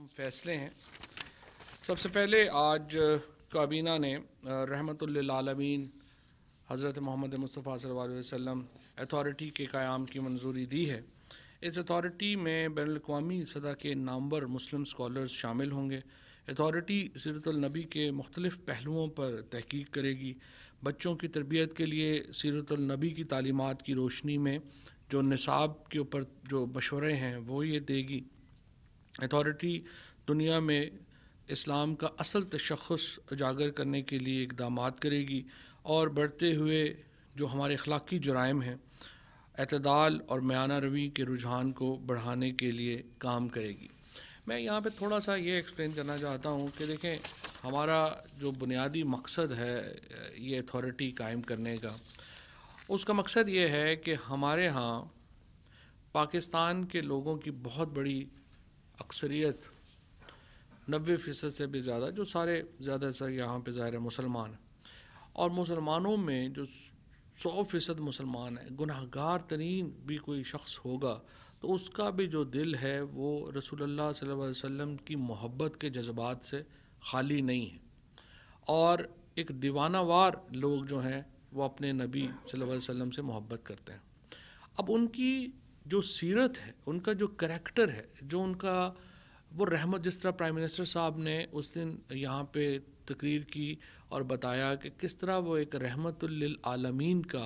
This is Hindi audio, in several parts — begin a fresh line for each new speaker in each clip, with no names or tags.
अहम फैसले हैं सबसे पहले आज काबीना ने रहमत लालमीन हज़रत मोहम्मद मुस्तफ़ा वसल्लम अथॉरिटी के क़्याम की मंजूरी दी है इस अथॉरिटी में बैन अवी सदा के नामवर मुस्लिम स्कॉलर्स शामिल होंगे अथॉरिटी सीरतनबी के मुख्तलिफ पहलुओं पर तहकीक करेगी बच्चों की तरबियत के लिए सीरतनबी की तालीमत की रोशनी में जो निसाब के ऊपर जो मशवरे हैं वो ये देगी अथॉरिटी दुनिया में इस्लाम का असल तशखस उजागर करने के लिए इकदाम करेगी और बढ़ते हुए जो हमारे अखलाकी जराइम हैं अतदाल और म्याना रवी के रुझान को बढ़ाने के लिए काम करेगी मैं यहाँ पे थोड़ा सा ये एक्सप्लेन करना चाहता हूँ कि देखें हमारा जो बुनियादी मकसद है ये अथॉरिटी कायम करने का उसका मकसद ये है कि हमारे यहाँ पाकिस्तान के लोगों की बहुत बड़ी अक्सरियत नबे फ़ीसद से भी ज़्यादा जो सारे ज़्यादा से यहाँ पर ज़ाहिर है मुसलमान हैं और मुसलमानों में जो सौ फ़ीसद मुसलमान हैं गुनाहगार तरीन भी कोई शख्स होगा तो उसका भी जो दिल है वो रसोल्ला वसम की मोहब्बत के जज्बात से खाली नहीं है और एक दीवानावार लोग जो हैं वो अपने नबी वम से मोहब्बत करते हैं अब उनकी जो सीरत है उनका जो करैक्टर है जो उनका वो रहमत जिस तरह प्राइम मिनिस्टर साहब ने उस दिन यहाँ पे तकरीर की और बताया कि किस तरह वो एक रहमतुल्लिलआलमीन का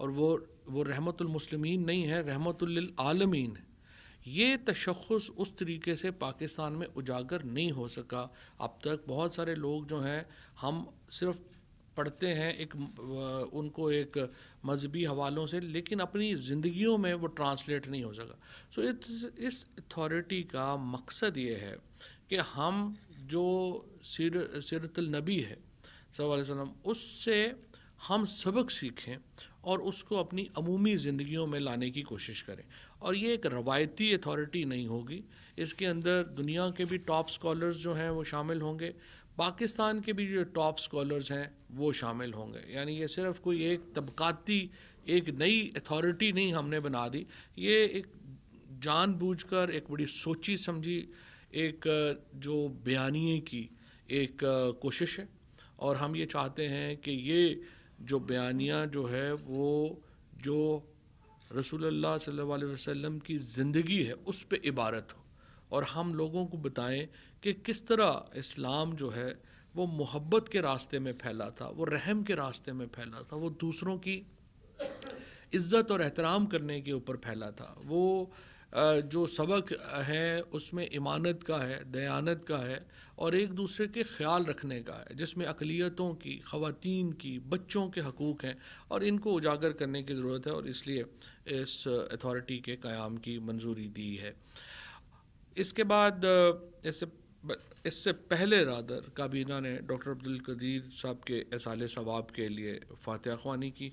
और वो वो रहमतुलमसलमिन नहीं है रहमतुल्लिलआलमीन है ये तशखस उस तरीके से पाकिस्तान में उजागर नहीं हो सका अब तक बहुत सारे लोग जो हैं हम सिर्फ पढ़ते हैं एक उनको एक मजहबी हवालों से लेकिन अपनी ज़िंदगियों में वो ट्रांसलेट नहीं हो सका सो इस अथॉरिटी का मकसद ये है कि हम जो सिर सिरतलनबी है सल्लम उससे हम सबक सीखें और उसको अपनी अमूमी ज़िंदगियों में लाने की कोशिश करें और ये एक रवायती अथॉरिटी नहीं होगी इसके अंदर दुनिया के भी टॉप स्कॉलर्स जो हैं वो शामिल होंगे पाकिस्तान के भी जो टॉप स्कॉलर्स हैं वो शामिल होंगे यानी ये सिर्फ कोई एक तबकाती एक नई अथॉरिटी नहीं हमने बना दी ये एक जानबूझकर एक बड़ी सोची समझी एक जो बयानिए की एक कोशिश है और हम ये चाहते हैं कि ये जो बयानिया जो है वो जो रसूलुल्लाह सल्लल्लाहु अलैहि वसल्लम की ज़िंदगी है उस पर इबारत हो और हम लोगों को बताएं कि किस तरह इस्लाम जो है वो मोहब्बत के रास्ते में फैला था वो रहम के रास्ते में फैला था वो दूसरों की इज़्ज़त और एहतराम करने के ऊपर फैला था वो जो सबक है उसमें इमानत का है दयानत का है और एक दूसरे के ख्याल रखने का है जिसमें अकलीतों की ख़वातीन की बच्चों के हकूक़ हैं और इनको उजागर करने की ज़रूरत है और इसलिए इस अथॉरिटी के क़्याम की मंजूरी दी है इसके बाद इससे इससे पहले रादर काबीना ने डॉक्टर अब्दुल कदीर साहब के एसाल सवाब के लिए फातह ख्वानी की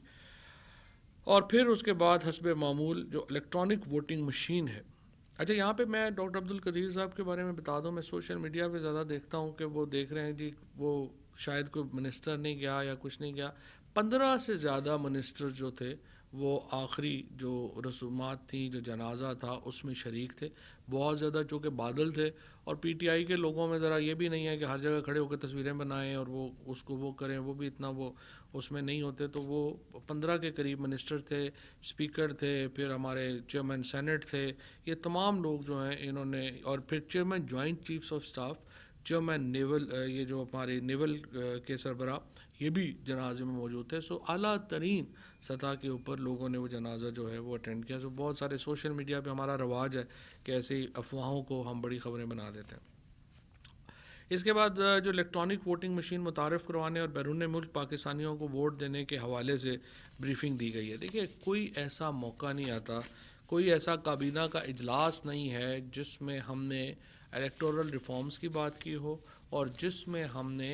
और फिर उसके बाद हसब मामूल जो इलेक्ट्रॉनिक वोटिंग मशीन है अच्छा यहाँ पे मैं डॉक्टर अब्दुल कदीर साहब के बारे में बता दूँ मैं सोशल मीडिया पे ज़्यादा देखता हूँ कि वो देख रहे हैं जी वो शायद कोई मिनिस्टर नहीं गया या कुछ नहीं गया पंद्रह से ज़्यादा मिनिस्टर जो थे वो आखिरी जो रसूमात थी जो जनाजा था उसमें शरीक थे बहुत ज़्यादा चूँकि बादल थे और पी टी आई के लोगों में ज़रा ये भी नहीं है कि हर जगह खड़े होकर तस्वीरें बनाएं और वो उसको वो करें वो भी इतना वो उसमें नहीं होते तो वो पंद्रह के करीब मिनिस्टर थे स्पीकर थे फिर हमारे चेयरमैन सेनेट थे ये तमाम लोग जो हैं इन्होंने और फिर chairman joint chiefs of staff chairman naval ये जो हमारे नेवल के सरबरा ये भी जनाजे में मौजूद थे सो अला तरीन सतह के ऊपर लोगों ने वो जनाजा जो है वो अटेंड किया सो बहुत सारे सोशल मीडिया पे हमारा रवाज है कि ऐसे ही अफवाहों को हम बड़ी खबरें बना देते हैं इसके बाद जो इलेक्ट्रॉनिक वोटिंग मशीन मुतारफ़ करवाने और बैरून मुल्क पाकिस्तानियों को वोट देने के हवाले से ब्रीफिंग दी गई है देखिए कोई ऐसा मौका नहीं आता कोई ऐसा काबीना का इजलास नहीं है जिसमें हमने इलेक्टोरल रिफॉर्म्स की बात की हो और जिसमें हमने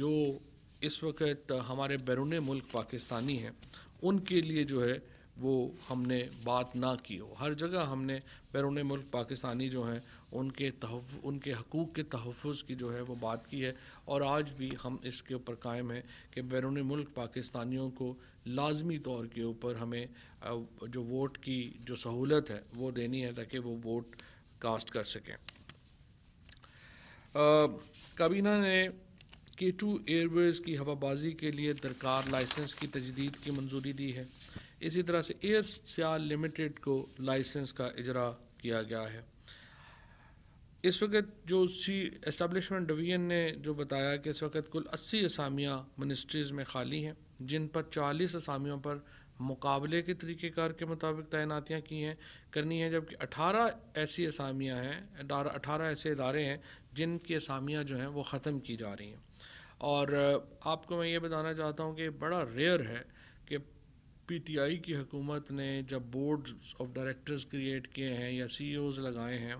जो इस वक्त हमारे बैरून मुल्क पाकिस्तानी हैं उनके लिए जो है वो हमने बात ना की हो हर जगह हमने बैरून मुल्क पाकिस्तानी जो हैं उनके तहफ उनके हकूक़ के तहफ़ की जो है वो बात की है और आज भी हम इसके ऊपर कायम हैं कि बैरून मुल्क पाकिस्तानियों को लाजमी तौर के ऊपर हमें जो वोट की जो सहूलत है वो देनी है ताकि वो वोट कास्ट कर सकें कबीना ने के टू एयरवेज़ की हवाबाजी के लिए दरकार लाइसेंस की तजदीद की मंजूरी दी है इसी तरह से एयर सियाल लिमिटेड को लाइसेंस का इजरा किया गया है इस वक्त जो सी एस्टेब्लिशमेंट डिवीजन ने जो बताया कि इस वक्त कुल अस्सी असामियाँ मिनिस्ट्रीज़ में खाली हैं जिन पर चालीस असामियों पर मुकाबले के तरीक़ेकार के मुताबिक तैनातियाँ की हैं करनी है जबकि अठारह ऐसी असामियाँ हैं अठारह ऐसे इदारे हैं जिनकी असामियाँ जो हैं वो ख़त्म की जा रही हैं और आपको मैं ये बताना चाहता हूँ कि बड़ा रेयर है कि पीटीआई की हुकूमत ने जब बोर्ड्स ऑफ डायरेक्टर्स क्रिएट किए हैं या सीईओज e लगाए हैं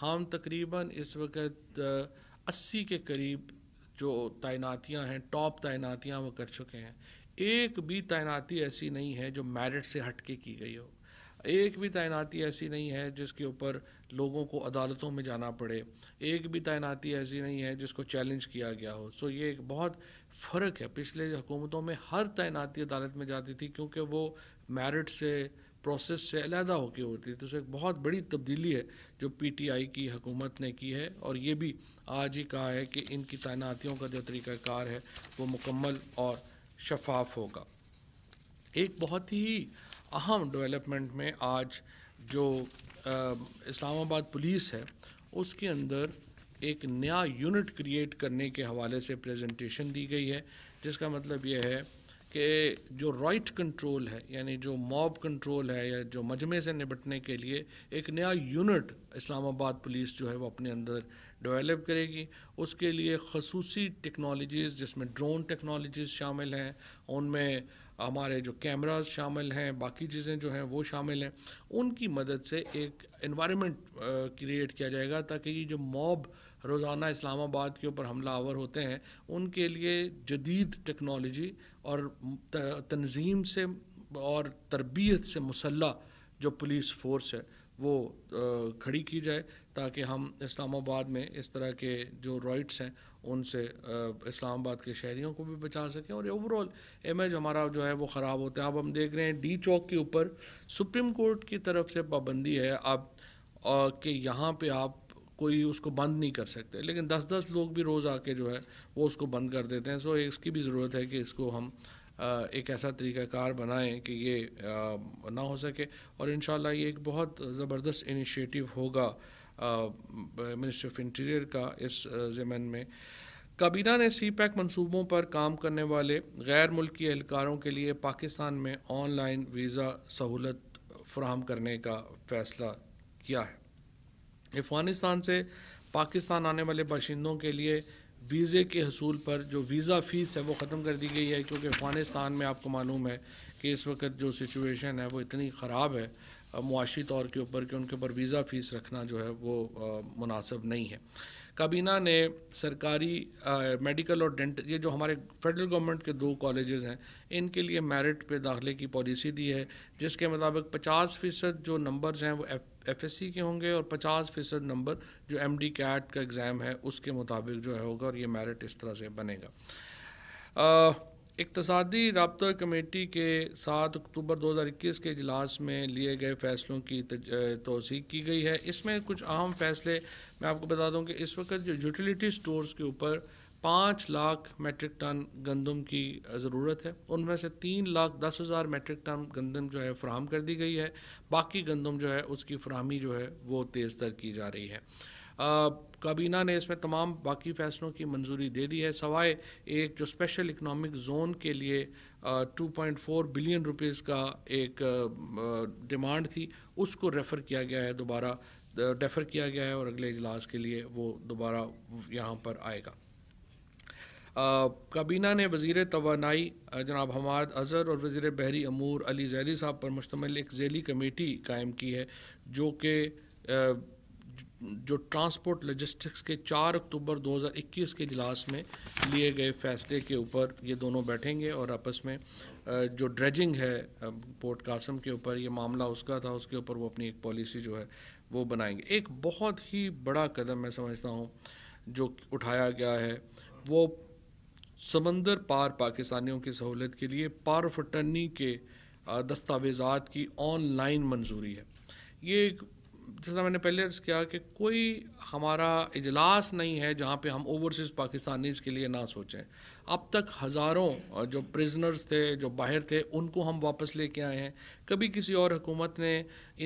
हम तकरीबन इस वक्त अस्सी के करीब जो तैनातियाँ हैं टॉप तैनातियाँ वो कर चुके हैं एक भी तैनाती ऐसी नहीं है जो मेरिट से हटके की गई हो एक भी तैनाती ऐसी नहीं है जिसके ऊपर लोगों को अदालतों में जाना पड़े एक भी तैनाती ऐसी नहीं है जिसको चैलेंज किया गया हो सो ये एक बहुत फ़र्क है पिछले हुकूमतों में हर तैनाती अदालत में जाती थी क्योंकि वो मेरिट से प्रोसेस से अलहदा होकर होती है तो उसमें एक बहुत बड़ी तब्दीली है जो पी टी आई की हुकूमत ने की है और ये भी आज ही कहा है कि इनकी तैनातियों का जो तरीक़ाकार है वो मुकम्मल और शफाफ होगा एक बहुत ही अहम डेवलपमेंट में आज जो इस्लामाबाद पुलिस है उसके अंदर एक नया यूनिट क्रिएट करने के हवाले से प्रेजेंटेशन दी गई है जिसका मतलब यह है कि जो राइट कंट्रोल है यानी जो मॉब कंट्रोल है या जो मजमे से निपटने के लिए एक नया यूनिट इस्लामाबाद पुलिस जो है वो अपने अंदर डेवलप करेगी उसके लिए खसूसी टेक्नोलॉजीज़ जिसमें ड्रोन टेक्नोलॉजीज़ शामिल हैं उनमें हमारे जो कैमराज शामिल हैं बाकी चीज़ें जो हैं वो शामिल हैं उनकी मदद से एक इन्वायरमेंट क्रिएट किया जाएगा ताकि ये जो मॉब रोज़ाना इस्लामाबाद के ऊपर हमला आवर होते हैं उनके लिए जदीद टेक्नोलॉजी और तंजीम से और तरबियत से मुसल्ह जो पुलिस फोर्स है वो खड़ी की जाए ताकि हम इस्लामाबाद में इस तरह के जो राइट्स हैं उनसे इस्लामाबाद के शहरीों को भी बचा सकें और ओवरऑल इमेज हमारा जो है वो ख़राब होता है अब हम देख रहे हैं डी चौक के ऊपर सुप्रीम कोर्ट की तरफ से पाबंदी है आप कि यहाँ पे आप कोई उसको बंद नहीं कर सकते लेकिन दस दस लोग भी रोज़ आके जो है वो उसको बंद कर देते हैं सो इसकी भी ज़रूरत है कि इसको हम एक ऐसा तरीक़ाकार बनाएं कि ये ना हो सके और इन ये एक बहुत ज़बरदस्त इनिशिएटिव होगा मिनिस्ट्री ऑफ इंटीरियर का इस ज़मन में काबीना ने सी पैक मनसूबों पर काम करने वाले गैर मुल्की एहलकारों के लिए पाकिस्तान में ऑनलाइन वीज़ा सहूलत फ्राहम करने का फैसला किया है अफ़गानिस्तान से पाकिस्तान आने वाले बाशिंदों के लिए वीज़े के हसूल पर जो वीज़ा फ़ीस है वो ख़त्म कर दी गई है क्योंकि अफ़गानिस्तान में आपको मालूम है कि इस वक्त जो सिचुएशन है वो इतनी ख़राब है मुआशी तौर के ऊपर कि उनके ऊपर वीज़ा फ़ीस रखना जो है वो मुनासिब नहीं है काबीना ने सरकारी आ, मेडिकल और डेंट ये जो हमारे फेडरल गवर्नमेंट के दो कॉलेजेस हैं इनके लिए मेरिट पे दाखिले की पॉलिसी दी है जिसके मुताबिक 50 फ़ीसद जो नंबर्स हैं वो एफ एस सी के होंगे और 50 फ़ीसद नंबर जो एम डी कैट का एग्ज़ाम है उसके मुताबिक जो है होगा और ये मेरिट इस तरह से बनेगा आ, इकतदी रबता कमेटी के सात अक्टूबर 2021 के अजलास में लिए गए फैसलों की तोसी की गई है इसमें कुछ अहम फैसले मैं आपको बता दूं कि इस वक्त जो यूटिलिटी स्टोर्स के ऊपर पाँच लाख मेट्रिक टन गंदम की ज़रूरत है उनमें से तीन लाख दस हज़ार मेट्रिक टन गंदम जो है फ्राहम कर दी गई है बाकी गंदम जो है उसकी फ्राहमी जो है वो तेज़ तर की जा रही है काबीना ने इसमें तमाम बाकी फैसलों की मंजूरी दे दी है सवाए एक जो स्पेशल इकनॉमिक जोन के लिए two point four billion rupees का एक डिमांड थी उसको रेफ़र किया गया है दोबारा डेफ़र किया गया है और अगले इजलास के लिए वो दोबारा यहाँ पर आएगा काबीना ने वजीर तोानाई जनाब हमाद अज़र और वजीर बहरी अमूर अली जैदी साहब पर मुश्तमिल एक जैली कमेटी कायम की है जो कि जो ट्रांसपोर्ट लॉजिस्टिक्स के 4 अक्टूबर 2021 के इजलास में लिए गए फैसले के ऊपर ये दोनों बैठेंगे और आपस में जो ड्रेजिंग है पोर्ट कासम के ऊपर ये मामला उसका था उसके ऊपर वो अपनी एक पॉलिसी जो है वो बनाएंगे एक बहुत ही बड़ा कदम मैं समझता हूँ जो उठाया गया है वो समंदर पार पाकिस्तानियों की सहूलत के लिए पार फटनी के दस्तावेजात की ऑनलाइन मंजूरी है ये एक जैसा मैंने पहले अर्ज़ किया कि कोई हमारा इजलास नहीं है जहाँ पे हम ओवरसीज़ पाकिस्तानीज़ के लिए ना सोचें अब तक हज़ारों जो प्रिजनर्स थे जो बाहर थे उनको हम वापस लेके आए हैं कभी किसी और हुकूमत ने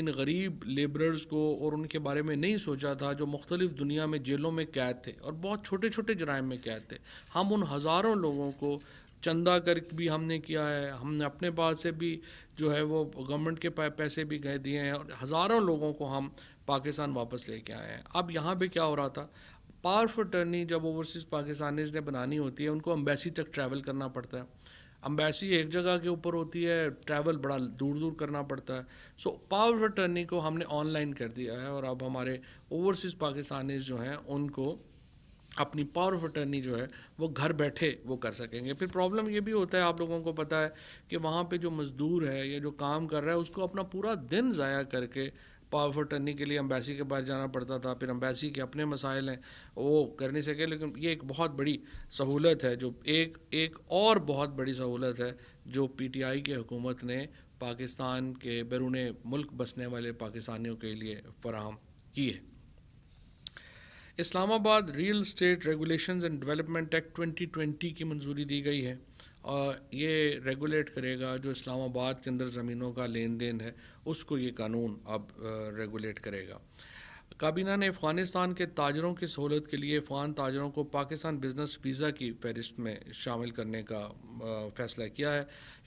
इन गरीब लेबरर्स को और उनके बारे में नहीं सोचा था जो मुख्तलिफ़ दुनिया में जेलों में कैद थे और बहुत छोटे छोटे जराइम में कैद थे हम उन हज़ारों लोगों को चंदा कर भी हमने किया है हमने अपने पास से भी जो है वो गवर्नमेंट के पैसे भी गए दिए हैं और हज़ारों लोगों को हम पाकिस्तान वापस लेके आए हैं अब यहाँ पे क्या हो रहा था पावर फॉर अटर्नी जब ओवरसीज़ पाकिस्तानीज ने बनानी होती है उनको अम्बेसी तक ट्रैवल करना पड़ता है अम्बेसी एक जगह के ऊपर होती है ट्रैवल बड़ा दूर दूर करना पड़ता है सो पावर फॉर अटर्नी को हमने ऑनलाइन कर दिया है और अब हमारे ओवरसीज़ पाकिस्तानीज जो हैं उनको अपनी पावर ऑफ अटर्नी जो है वो घर बैठे वो कर सकेंगे फिर प्रॉब्लम ये भी होता है आप लोगों को पता है कि वहाँ पे जो मज़दूर है या जो काम कर रहा है उसको अपना पूरा दिन ज़ाया करके पावर ऑफ अटर्नी के लिए अम्बेसी के पास जाना पड़ता था फिर अम्बेसी के अपने मसाइल हैं वो कर नहीं सके लेकिन ये एक बहुत बड़ी सहूलत है जो एक एक और बहुत बड़ी सहूलत है जो पी टी आई की हुकूमत ने पाकिस्तान के बैरून मुल्क बसने वाले पाकिस्तानियों के लिए फ़राहम की है Islamabad real estate regulation and development act 2020 की मंजूरी दी गई है और ये रेगुलेट करेगा जो इस्लामाबाद के अंदर ज़मीनों का लेन देन है उसको ये कानून अब रेगुलेट करेगा काबीना ने अफगानिस्तान के ताजरों की सहूलत के लिए अफगान ताजरों को पाकिस्तान बिजनेस वीज़ा की फहरिस्त में शामिल करने का फैसला किया है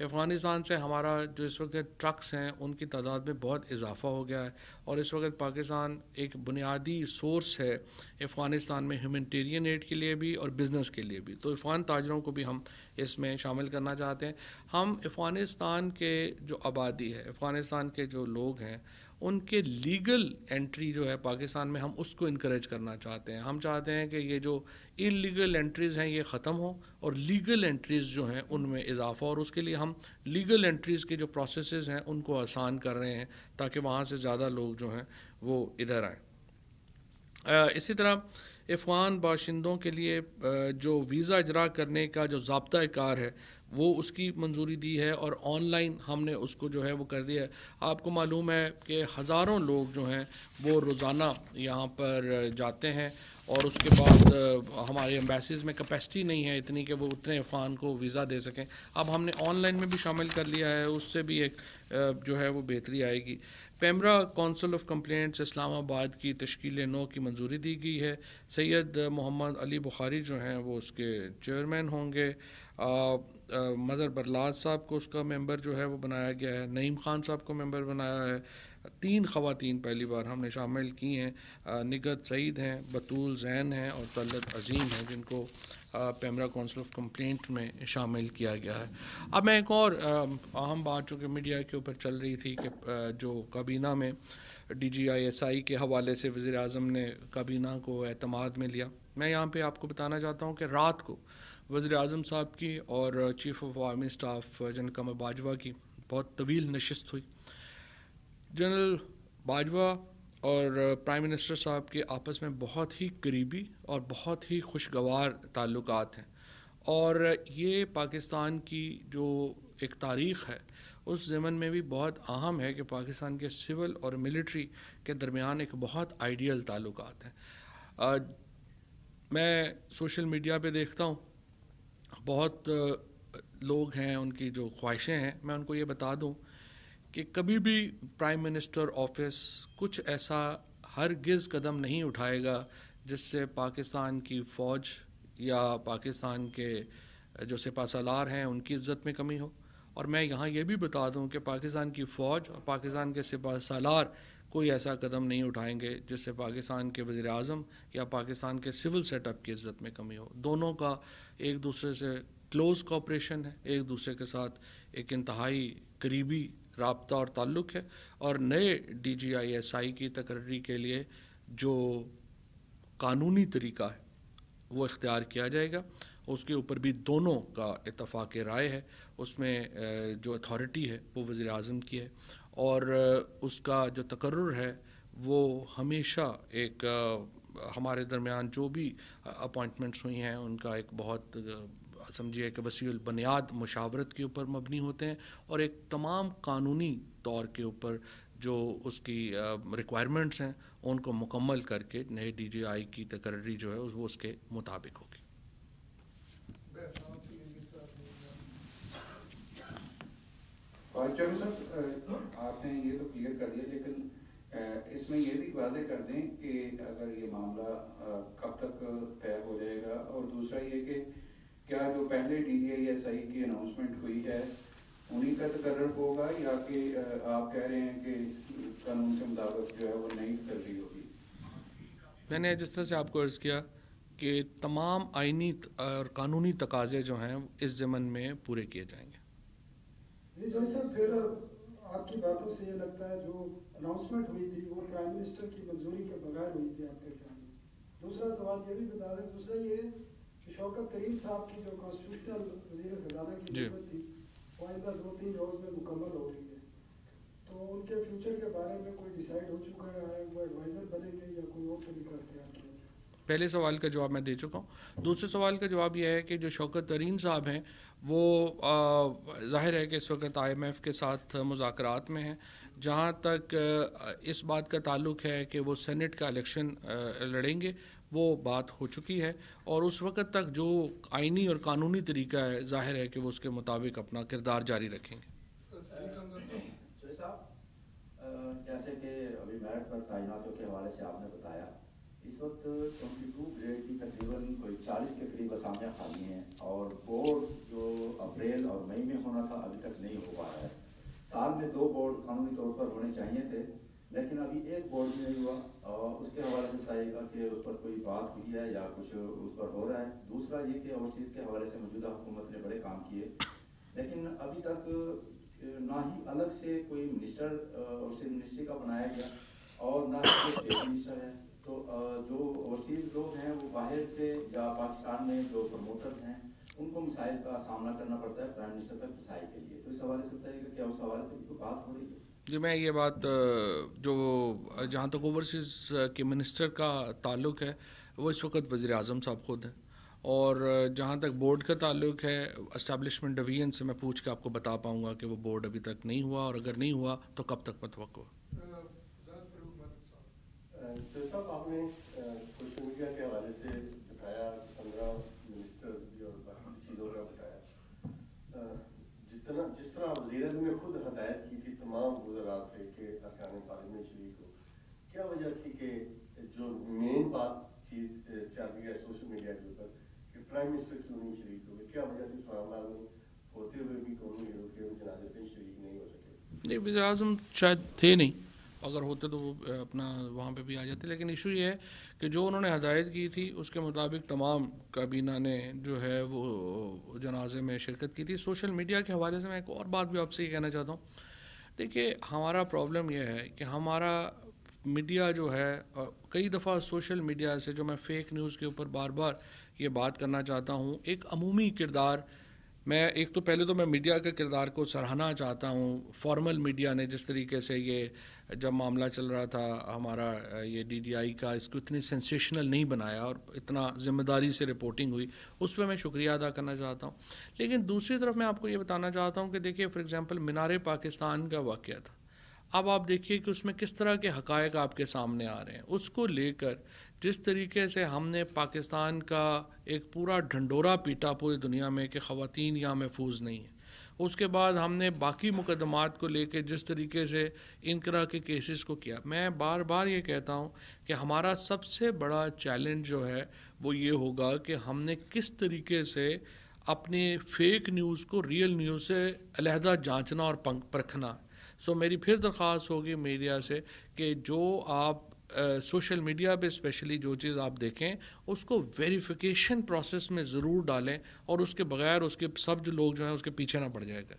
अफगानिस्तान से हमारा जो इस वक्त ट्रक्स हैं उनकी तादाद में बहुत इजाफा हो गया है और इस वक्त पाकिस्तान एक बुनियादी सोर्स है अफगानिस्तान में ह्यूमटेरियन एड के लिए भी और बिज़नेस के लिए भी तो अफगान ताजरों को भी हम इसमें शामिल करना चाहते हैं हम अफगानिस्तान के जो आबादी है अफगानिस्तान के जो लोग हैं उनके लीगल एंट्री जो है पाकिस्तान में हम उसको इनक्रेज करना चाहते हैं हम चाहते हैं कि ये जो इलीगल एंट्रीज़ हैं ये ख़त्म हो और लीगल एंट्रीज़ जो हैं उनमें इजाफा और उसके लिए हम लीगल एंट्रीज़ के जो प्रोसेस हैं उनको आसान कर रहे हैं ताकि वहाँ से ज़्यादा लोग जो हैं वो इधर आएँ इसी तरह अफगान बाशिंदों के लिए जो वीज़ा इजरा करने का जो जबता कार है वो उसकी मंजूरी दी है और ऑनलाइन हमने उसको जो है वो कर दिया है आपको मालूम है कि हज़ारों लोग जो हैं वो रोज़ाना यहाँ पर जाते हैं और उसके बाद हमारे एम्बेसीज में कैपेसिटी नहीं है इतनी कि वो उतने इरफान को वीज़ा दे सकें अब हमने ऑनलाइन में भी शामिल कर लिया है उससे भी एक जो है वो बेहतरी आएगी PEMRA council of complaints Islamabad की तश्कील नौ की मंजूरी दी गई है सैयद मोहम्मद अली बुखारी जो हैं वो उसके चेयरमैन होंगे मज़र बरलाज साहब को उसका मेंबर जो है वो बनाया गया है नईम खान साहब को मेंबर बनाया है तीन खातन पहली बार हमने शामिल की हैं निगत सईद हैं बतूल जैन हैं और तलत अजीम हैं जिनको पैमरा काउंसिल ऑफ कंप्लेंट में शामिल किया गया है अब मैं एक और अहम बात चूँकि मीडिया के ऊपर चल रही थी कि जो काबीना में D G I S I के हवाले से वजर अजम ने काबीना को अतमाद में लिया मैं यहाँ पर आपको बताना चाहता हूँ कि रात को वज़र अजम साहब की और चीफ़ ऑफ आर्मी स्टाफ जनकमर बाजवा की बहुत तवील नशस्त हुई जनरल बाजवा और प्राइम मिनिस्टर साहब के आपस में बहुत ही करीबी और बहुत ही खुशगवार ताल्लुक हैं और ये पाकिस्तान की जो एक तारीख़ है उस ज़मन में भी बहुत अहम है कि पाकिस्तान के सिविल और मिलिट्री के दरमियान एक बहुत आइडियल ताल्लुक हैं मैं सोशल मीडिया पे देखता हूँ बहुत लोग हैं उनकी जो ख्वाहिशें हैं मैं उनको ये बता दूँ कि कभी भी प्राइम मिनिस्टर ऑफिस कुछ ऐसा हरगिज़ कदम नहीं उठाएगा जिससे पाकिस्तान की फ़ौज या पाकिस्तान के जो सलार हैं उनकी इज्जत में कमी हो और मैं यहाँ ये भी बता दूँ कि पाकिस्तान की फ़ौज और पाकिस्तान के सलार कोई ऐसा कदम नहीं उठाएंगे जिससे पाकिस्तान के वजे अजम या पाकिस्तान के सिविल सेटअप की इज्जत में कमी हो दोनों का एक दूसरे से क्लोज़ कॉपरेशन है एक दूसरे के साथ एक इंतहाई करीबी रबता और ताल्लुक़ है और नए D G I S I की तकर्री के लिए जो कानूनी तरीका है वो इख्तियार किया जाएगा उसके ऊपर भी दोनों का इतफाक़ राय है उसमें जो अथॉरिटी है वो वज़ी अजम की है और उसका जो तकर्र है वो हमेशा एक हमारे दरमियान जो भी अपॉइंटमेंट्स हुई हैं उनका एक बहुत समझिए कि वसी बुनियाद मशावरत के ऊपर मबनी होते हैं और एक तमाम कानूनी तौर के ऊपर जो उसकी रिक्वायरमेंट्स हैं उनको मुकम्मल करके नए डी जी आई की तकर्री जो है वो उसके मुताबिक होगी आपने ये तो क्लियर कर दिया लेकिन इसमें यह भी वाजे कर दें कि अगर ये मामला कब तक तय हो जाएगा और दूसरा ये कि क्या जो पहले डीजीआईएसआई की अनाउंसमेंट हुई है उन्हीं का तकर्र तो होगा या कि आप कह रहे हैं कि कानून के मुताबिक जो है वो नहीं कर रही होगी मैंने जिस तरह से आपको अर्ज़ किया कि तमाम आइनी और कानूनी तकाजे जो हैं इस ज़मन में पूरे किए जाएंगे फिर आपकी बातों से ये लगता है जो अनाउंसमेंट हुई थी वो प्राइम मिनिस्टर की मंजूरी के बगैर हुई थी आपके ख्याल में दूसरा सवाल ये भी बता दें दूसरा ये शौकत साहब की जो कॉन्स्टिट्यूशनल वजीर खजाना की थी दो तीन रोज़ में मुकम्मल हो रही है तो उनके फ्यूचर के बारे में कोई डिसाइड हो चुका है वो एडवाइज़र बनेंगे या कोई और तरीका अख्तियार किया पहले सवाल का जवाब मैं दे चुका हूँ दूसरे सवाल का जवाब यह है कि जो शौकत तरीन साहब हैं वो जाहिर है कि इस वक्त आईएमएफ के साथ मुजाकर में हैं जहाँ तक इस बात का ताल्लुक है कि वो सेनेट का इलेक्शन लड़ेंगे वो बात हो चुकी है और उस वक़्त तक जो आइनी और कानूनी तरीका है जाहिर है कि वो उसके मुताबिक अपना किरदार जारी रखेंगे जैसे कि अभी मेरिट पर तैनातों के हवाले से आपने बताया इस वक्त 22 ग्रेड की तकरीबन कोई 40 के करीब असामियाँ खाली हैं और बोर्ड जो अप्रैल और मई में होना था अभी तक नहीं हो पा रहा है साल में दो बोर्ड कानूनी तौर पर होने चाहिए थे लेकिन अभी एक बोर्ड में हुआ और उसके हवाले से बताइएगा कि उस पर कोई बात हुई है या कुछ उस पर हो रहा है दूसरा ये कि ओवरसीज के हवाले से मौजूदा हुकूमत ने बड़े काम किए लेकिन अभी तक ना ही अलग से कोई मिनिस्टर ओवरसीज मिनिस्ट्री का बनाया गया और ना ही कोई मिनिस्टर है तो जो ओवरसीज लोग हैं वो बाहर से या पाकिस्तान में जो प्रमोटर्स हैं उनको मिसाइल का सामना करना पड़ता है प्राइम मिनिस्टर तक मिसाइल के लिए तो इस हवाले से बताइएगा क्या उस हवाले से कोई बात हो रही है जी मैं ये बात जो जहाँ तक ओवरसीज़ के मिनिस्टर का ताल्लुक है वो इस वक्त वज़र अजम साहब ख़ुद हैं और जहाँ तक बोर्ड का ताल्लुक है इस्टबलिशमेंट डिवीजन से मैं पूछ के आपको बता पाऊँगा कि वो बोर्ड अभी तक नहीं हुआ और अगर नहीं हुआ तो कब तक मतव जिस तरह वजीर ने खुद हदायत की तमाम गुजरात से के अखाने पार्लियामेंट शरीफ को क्या वजह थी कि जो मेन बात चीज चल रही है सोशल मीडिया के ऊपर कि प्राइम मिनिस्टर क्यों नहीं शरीक हुए क्या वजह थी इस्लामाबाद में होते हुए भी कौमी हीरो के जनाजे पे शरीक नहीं हो सके नहीं वजी अजम शायद थे नहीं अगर होते तो वो अपना वहाँ पे भी आ जाते लेकिन इशू ये है कि जो उन्होंने हदायत की थी उसके मुताबिक तमाम काबीना ने जो है वो जनाजे में शिरकत की थी सोशल मीडिया के हवाले से मैं एक और बात भी आपसे ये कहना चाहता हूँ देखिए हमारा प्रॉब्लम यह है कि हमारा मीडिया जो है कई दफ़ा सोशल मीडिया से जो मैं फेक न्यूज़ के ऊपर बार बार ये बात करना चाहता हूँ एक अमूमी किरदार मैं एक तो पहले तो मैं मीडिया के किरदार को सराहना चाहता हूँ फॉर्मल मीडिया ने जिस तरीके से ये जब मामला चल रहा था हमारा ये डीडीआई का इसको इतने सेंसेशनल नहीं बनाया और इतना ज़िम्मेदारी से रिपोर्टिंग हुई उस पर मैं शुक्रिया अदा करना चाहता हूँ लेकिन दूसरी तरफ मैं आपको ये बताना चाहता हूँ कि देखिए फॉर एग्ज़ाम्पल मीनार पाकिस्तान का वाक़ था अब आप देखिए कि उसमें किस तरह के हकायक आपके सामने आ रहे हैं उसको लेकर जिस तरीके से हमने पाकिस्तान का एक पूरा ढंडोरा पीटा पूरी दुनिया में कि ख़वान यहाँ महफूज नहीं है उसके बाद हमने बाकी मुकदमात को लेके जिस तरीके से इन तरह के केसेस को किया मैं बार बार ये कहता हूँ कि हमारा सबसे बड़ा चैलेंज जो है वो ये होगा कि हमने किस तरीके से अपने फेक न्यूज़ को रियल न्यूज़ से अलहदा जांचना और परखना सो मेरी फिर दरख्वास्त होगी मीडिया से कि जो आप सोशल मीडिया पे स्पेशली जो चीज़ आप देखें उसको वेरिफिकेशन प्रोसेस में ज़रूर डालें और उसके बगैर उसके सब जो लोग जो हैं उसके पीछे ना पड़ जाएगा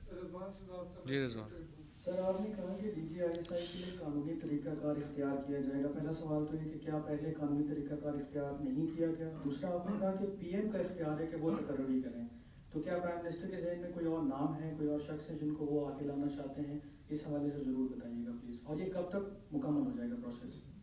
जी रिजवान सर आपने कहा कि डीजीआईएसआई के लिए कानूनी इख्तियार किया जाएगा पहला सवाल तो ये कि क्या पहले कानूनी इख्तियार नहीं किया गया दूसरा आपने कहा कि पीएम का इख्तियार है कि वो तकर्री करें तो क्या प्राइम मिनिस्टर के जहन में कोई और नाम है कोई और शख्स है जिनको वो आगे लाना चाहते हैं इस हवाले से ज़रूर बताइएगा प्लीज़ और ये कब तक मुकम्मल हो जाएगा प्रोसेस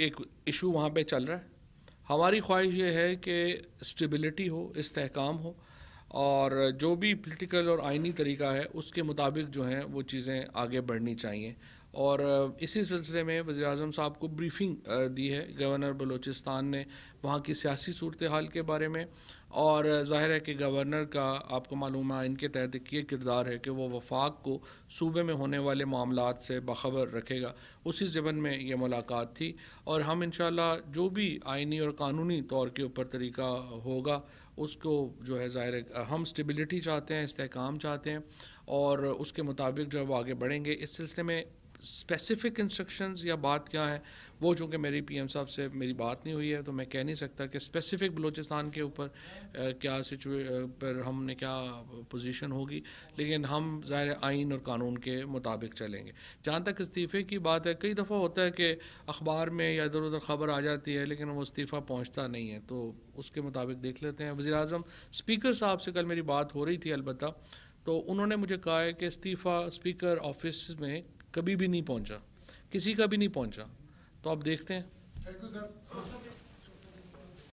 एक इशू वहाँ पे चल रहा है हमारी ख्वाहिश ये है कि स्टेबिलिटी हो इस्तेकाम हो और जो भी पॉलिटिकल और आइनी तरीका है उसके मुताबिक जो हैं वो चीज़ें आगे बढ़नी चाहिए और इसी सिलसिले में वज़ी अजम साहब को ब्रीफिंग दी है गवर्नर बलूचिस्तान ने वहाँ की सियासी सूरत हाल के बारे में और जाहिर है कि गवर्नर का आपको मालूम है इनके तहत एक ये किरदार है कि वो वफाक को सूबे में होने वाले मामला से बाखबर रखेगा उसी जबन में ये मुलाकात थी और हम इन जो भी आइनी और कानूनी तौर के ऊपर तरीका होगा उसको जो है ज़ाहिर हम स्टेबिलिटी चाहते हैं इसकाम चाहते हैं और उसके मुताबिक जो है वो आगे बढ़ेंगे इस सिलसिले में स्पेसिफिक इंस्ट्रक्शंस या बात क्या है वो चूँकि मेरी पीएम साहब से मेरी बात नहीं हुई है तो मैं कह नहीं सकता कि स्पेसिफिक बलूचिस्तान के ऊपर क्या सिचुए पर हमने क्या पोजीशन होगी लेकिन हम ज़ाहिर आइन और कानून के मुताबिक चलेंगे जहाँ तक इस्तीफ़े की बात है कई दफ़ा होता है कि अखबार में या इधर उधर ख़बर आ जाती है लेकिन वो इस्तीफ़ा पहुँचता नहीं है तो उसके मुताबिक देख लेते हैं वज़ी अजम स्पीकर साहब से कल मेरी बात हो रही थी अलबत्त तो उन्होंने मुझे कहा है कि इस्तीफ़ा स्पीकर ऑफिस में कभी भी नहीं पहुंचा किसी का भी नहीं पहुंचा तो आप देखते हैं थैंक यू सर